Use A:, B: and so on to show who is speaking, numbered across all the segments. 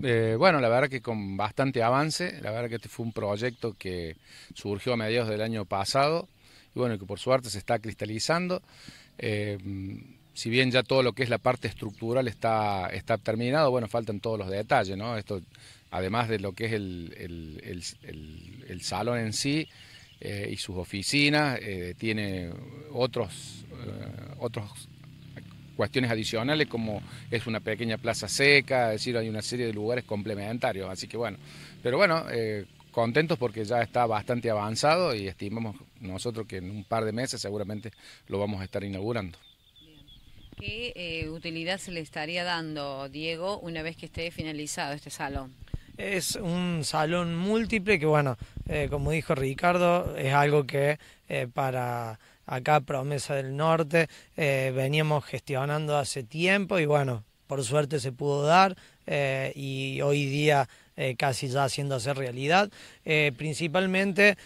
A: Eh, bueno, la verdad que con bastante avance, la verdad que este fue un proyecto que surgió a mediados del año pasado y bueno, que por suerte se está cristalizando. Eh, si bien ya todo lo que es la parte estructural está, está terminado, bueno, faltan todos los detalles, ¿no? Esto, además de lo que es el, salón en sí eh, y sus oficinas, tiene otros, otros cuestiones adicionales como es una pequeña plaza seca, es decir, hay una serie de lugares complementarios, así que bueno, pero bueno, eh, contentos porque ya está bastante avanzado y estimamos nosotros que en un par de meses seguramente lo vamos a estar inaugurando.
B: ¿Qué eh, utilidad se le estaría dando, Diego, una vez que esté finalizado este salón?
C: Es un salón múltiple que, bueno, eh, como dijo Ricardo, es algo que para acá Promesa del Norte, eh, veníamos gestionando hace tiempo y bueno, por suerte se pudo dar eh, y hoy día eh, casi ya haciéndose realidad. principalmente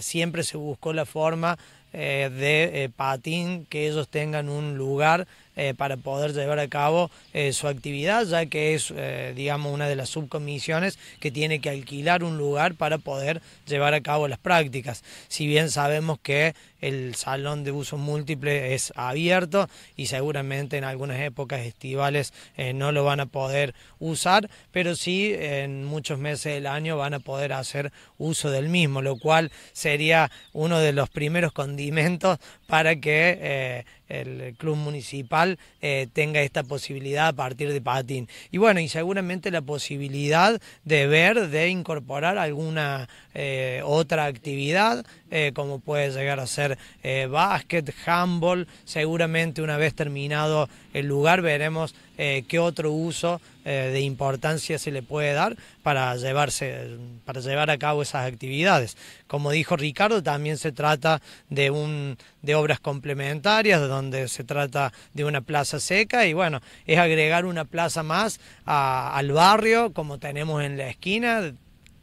C: siempre se buscó la forma de patín que ellos tengan un lugar eh, para poder llevar a cabo eh, su actividad, ya que es, eh, digamos, una de las subcomisiones que tiene que alquilar un lugar para poder llevar a cabo las prácticas. Si bien sabemos que el salón de uso múltiple es abierto y seguramente en algunas épocas estivales no lo van a poder usar, pero sí en muchos meses del año van a poder hacer uso del mismo, lo cual sería uno de los primeros condimentos para que el club municipal eh, tenga esta posibilidad a partir de patín. Y bueno, y seguramente la posibilidad de ver, de incorporar alguna eh, otra actividad eh, como puede llegar a ser eh, básquet, handball. Seguramente una vez terminado el lugar veremos eh, qué otro uso de importancia se le puede dar para, llevarse, para llevar a cabo esas actividades. Como dijo Ricardo, también se trata de, un, de obras complementarias, donde se trata de una plaza seca y bueno, es agregar una plaza más al barrio, como tenemos en la esquina,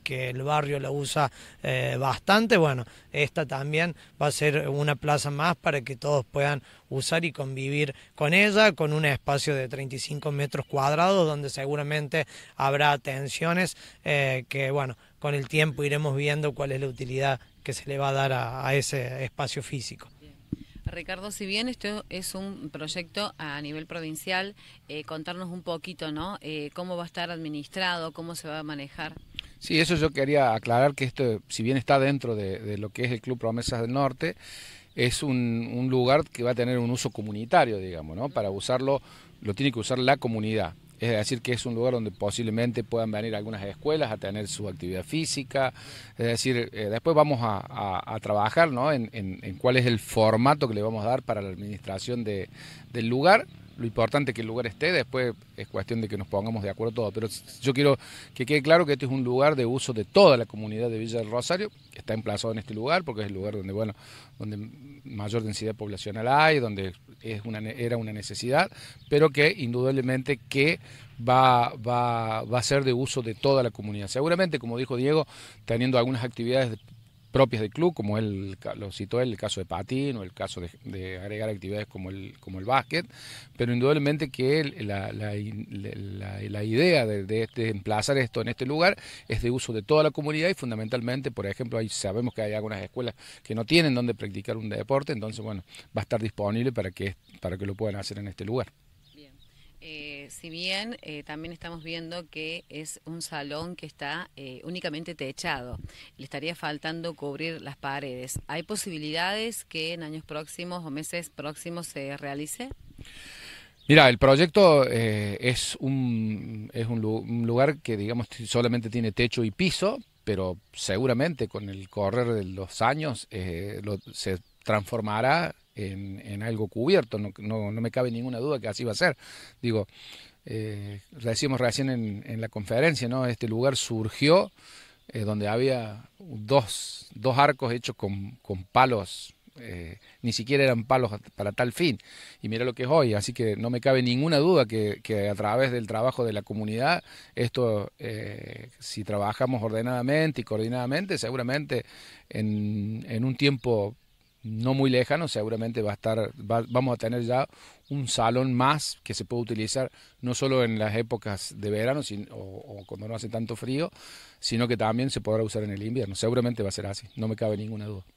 C: que el barrio la usa eh, bastante, bueno, esta también va a ser una plaza más para que todos puedan usar y convivir con ella, con un espacio de 35 metros cuadrados donde seguramente habrá atenciones eh, que, bueno, con el tiempo iremos viendo cuál es la utilidad que se le va a dar a, ese espacio físico.
B: Ricardo, si bien esto es un proyecto a nivel provincial, eh, contarnos un poquito, ¿no? ¿Cómo va a estar administrado? ¿Cómo se va a manejar?
A: Sí, eso yo quería aclarar que esto, si bien está dentro de, lo que es el Club Promesas del Norte, es un, lugar que va a tener un uso comunitario, digamos, ¿no? Para usarlo lo tiene que usar la comunidad. Es decir, que es un lugar donde posiblemente puedan venir algunas escuelas a tener su actividad física. Es decir, eh, después vamos a, trabajar ¿no? en, cuál es el formato que le vamos a dar para la administración del lugar lo importante que el lugar esté, después es cuestión de que nos pongamos de acuerdo todos, pero yo quiero que quede claro que este es un lugar de uso de toda la comunidad de Villa del Rosario, que está emplazado en este lugar porque es el lugar donde, bueno, donde mayor densidad poblacional hay, donde es una, era una necesidad, pero que indudablemente que va, va, va a ser de uso de toda la comunidad. Seguramente, como dijo Diego, teniendo algunas actividades propias del club, como él lo citó el caso de patín o el caso de, agregar actividades como el, como el básquet, pero indudablemente que la, idea de, de, este, emplazar esto en este lugar es de uso de toda la comunidad y fundamentalmente, por ejemplo, ahí sabemos que hay algunas escuelas que no tienen donde practicar un deporte, entonces, bueno, va a estar disponible para que, para que lo puedan hacer en este lugar.
B: Eh, si bien eh, también estamos viendo que es un salón que está eh, únicamente techado, le estaría faltando cubrir las paredes. ¿Hay posibilidades que en años próximos o meses próximos se realice?
A: Mira, el proyecto es, un, es un, lugar que digamos solamente tiene techo y piso, pero seguramente con el correr de los años se transformará en, algo cubierto, no, me cabe ninguna duda que así va a ser. Digo, eh, decíamos recién en, la conferencia, ¿no? Este lugar surgió eh, donde había dos, arcos hechos con, palos eh, ni siquiera eran palos para tal fin. Y mira lo que es hoy, así que no me cabe ninguna duda que, a través del trabajo de la comunidad, esto, eh, si trabajamos ordenadamente y coordinadamente, seguramente en, en un tiempo no muy lejano, seguramente va a estar, vamos a tener ya un salón más que se puede utilizar no solo en las épocas de verano o, cuando no hace tanto frío, sino que también se podrá usar en el invierno. Seguramente va a ser así, no me cabe ninguna duda.